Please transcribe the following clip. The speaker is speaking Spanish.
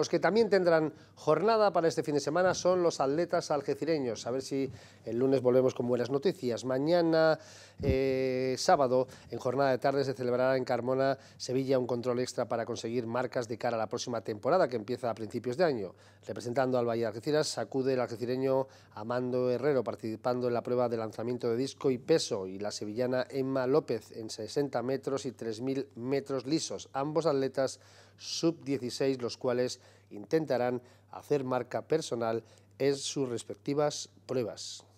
Los que también tendrán jornada para este fin de semana son los atletas algecireños. A ver si el lunes volvemos con buenas noticias. Mañana, eh, sábado, en jornada de tarde se celebrará en Carmona, Sevilla, un control extra para conseguir marcas de cara a la próxima temporada que empieza a principios de año. Representando al Valle de Algeciras, sacude el algecireño Amando Herrero, participando en la prueba de lanzamiento de disco y peso, y la sevillana Emma López en 60 metros y 3.000 metros lisos. Ambos atletas sub-16, los cuales intentarán hacer marca personal en sus respectivas pruebas.